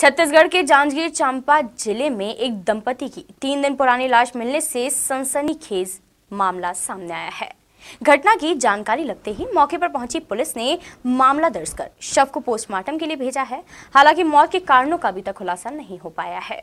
छत्तीसगढ़ के जांजगीर चांपा जिले में एक दंपति की तीन दिन पुरानी लाश मिलने से सनसनीखेज मामला सामने आया है घटना की जानकारी लगते ही मौके पर पहुंची पुलिस ने मामला दर्ज कर शव को पोस्टमार्टम के लिए भेजा है हालांकि मौत के कारणों का अभी तक खुलासा नहीं हो पाया है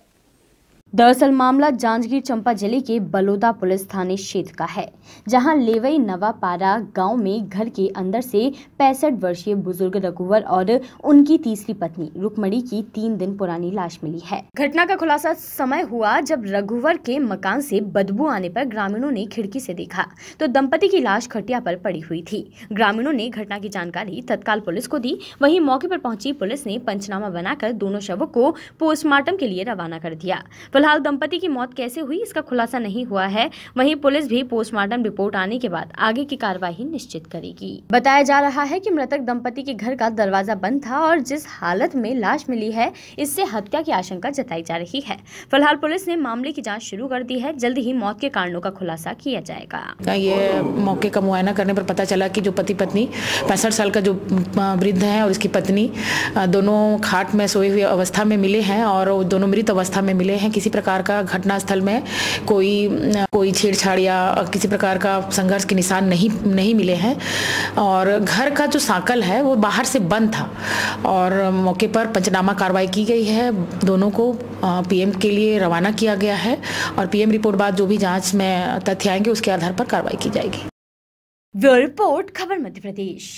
दरअसल मामला जांजगीर चंपा जिले के बलौदा पुलिस थाने क्षेत्र का है जहां लेवई नवापारा गांव में घर के अंदर से पैंसठ वर्षीय बुजुर्ग रघुवर और उनकी तीसरी पत्नी रुकमणी की तीन दिन पुरानी लाश मिली है घटना का खुलासा समय हुआ जब रघुवर के मकान से बदबू आने पर ग्रामीणों ने खिड़की से देखा तो दंपति की लाश खटिया पर पड़ी हुई थी ग्रामीणों ने घटना की जानकारी तत्काल पुलिस को दी वही मौके पर पहुंची पुलिस ने पंचनामा बनाकर दोनों शवों को पोस्टमार्टम के लिए रवाना कर दिया फिलहाल दंपति की मौत कैसे हुई इसका खुलासा नहीं हुआ है वहीं पुलिस भी पोस्टमार्टम रिपोर्ट आने के बाद आगे की कार्यवाही निश्चित करेगी बताया जा रहा है की मृतक दंपति के घर का दरवाजा बंद था और जिस हालत में लाश मिली है इससे हत्या की आशंका जताई जा रही है फिलहाल पुलिस ने मामले की जाँच शुरू कर दी है जल्द ही मौत के कारणों का खुलासा किया जाएगा ये मौके का मुआयना करने पर पता चला कि जो पति पत्नी पैंसठ साल का जो वृद्ध है और उसकी पत्नी दोनों खाट में सोए हुए अवस्था में मिले हैं और दोनों मृत अवस्था में मिले हैं किसी किसी प्रकार का घटनास्थल में कोई कोई छेड़छाड़ या किसी प्रकार का संघर्ष के निशान नहीं नहीं मिले हैं और घर का जो साकल है वो बाहर से बंद था और मौके पर पंचनामा कार्रवाई की गई है दोनों को पीएम के लिए रवाना किया गया है और पीएम रिपोर्ट बाद जो भी जांच में तथ्य आएंगे उसके आधार पर कार्रवाई की जाएगी ब्यूरो रिपोर्ट खबर मध्य प्रदेश